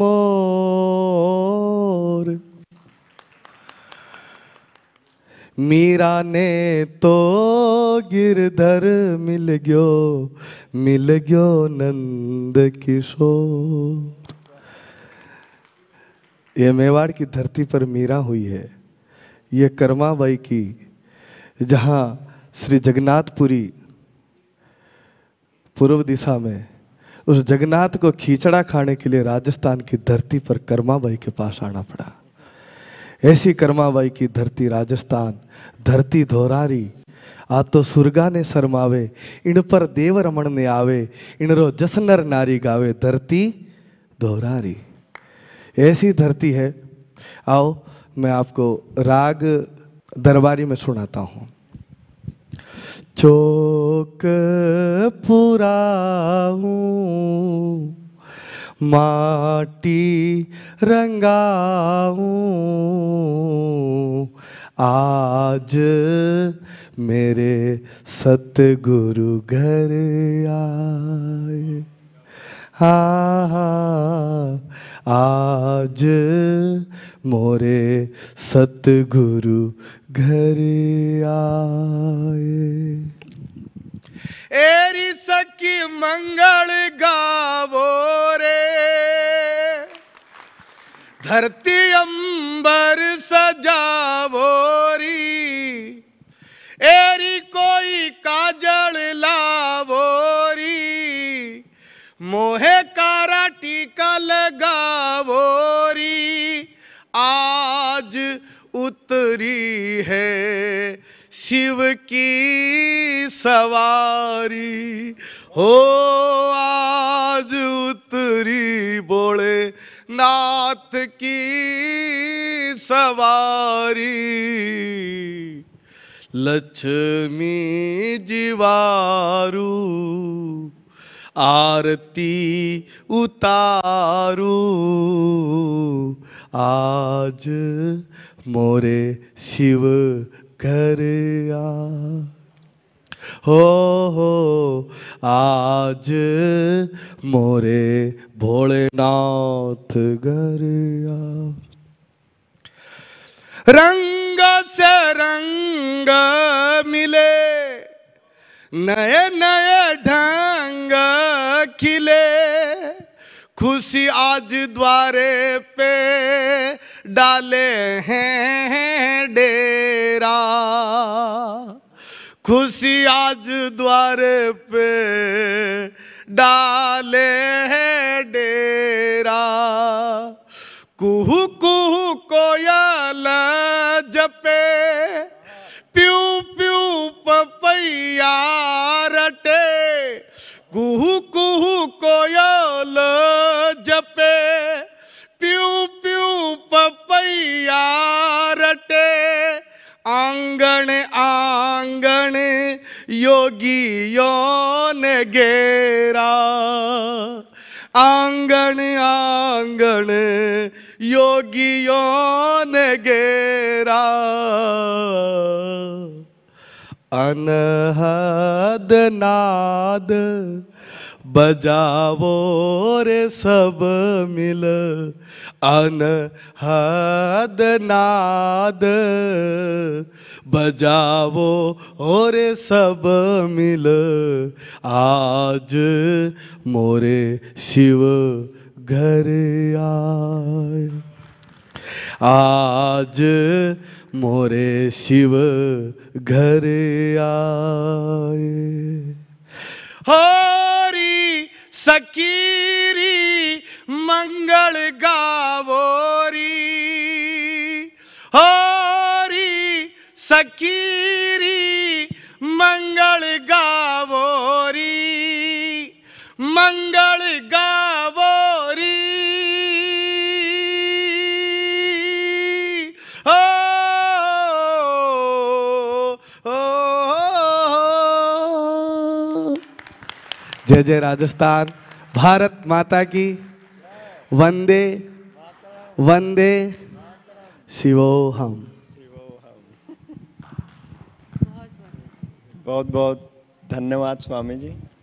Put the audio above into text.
मोर मीरा ने तो गिरधर मिल गयो मिल गयो नंद किशोर ये मेवाड़ की धरती पर मीरा हुई है ये कर्माबाई की जहाँ श्री जगन्नाथपुरी पूर्व दिशा में उस जगन्नाथ को खींचड़ा खाने के लिए राजस्थान की धरती पर कर्माबाई के पास आना पड़ा ऐसी कर्माबाई की धरती राजस्थान धरती धोरारी आ तो सुरगा ने शरमावे इन पर देव रमण ने आवे इन रो जसनर नारी गावे धरती धोरारी ऐसी धरती है आओ मैं आपको राग दरबारी में सुनाता हूँ चो शोक माटी रंगाऊं आज मेरे सतगुरु घर आए हा आज मोरे सतगुरु घर आए एरी सखी मंगल गावो रे धरती अंबर सजावो री एरी कोई काजल लावो री मोहे कारा टीका लगावो री आज उतरी है शिव की सवारी हो आज उतरी बोले नाथ की सवारी लक्ष्मी जीवारू आरती उतारू आज मोरे शिव घर आ हो हो आज मोरे भोलेनाथ घर आ रंग से रंग मिले नए नए ढंग खिले खुशी आज द्वारे पे डाले हैं डे तेरा खुशी आज द्वारे पे डाले है डेरा जोगियों ने घेरा आंगन आंगन योगियों ने घेरा अनहद नाद बजावो रे सब मिल अन हद नाद बजावो रे सब मिल आज मोरे शिव घर आए आज मोरे शिव घर आए हो हाँ। सकीरी मंगल गा जय जय राजस्थान भारत माता की वंदे वंदे शिवो हम बहुत बहुत धन्यवाद स्वामी जी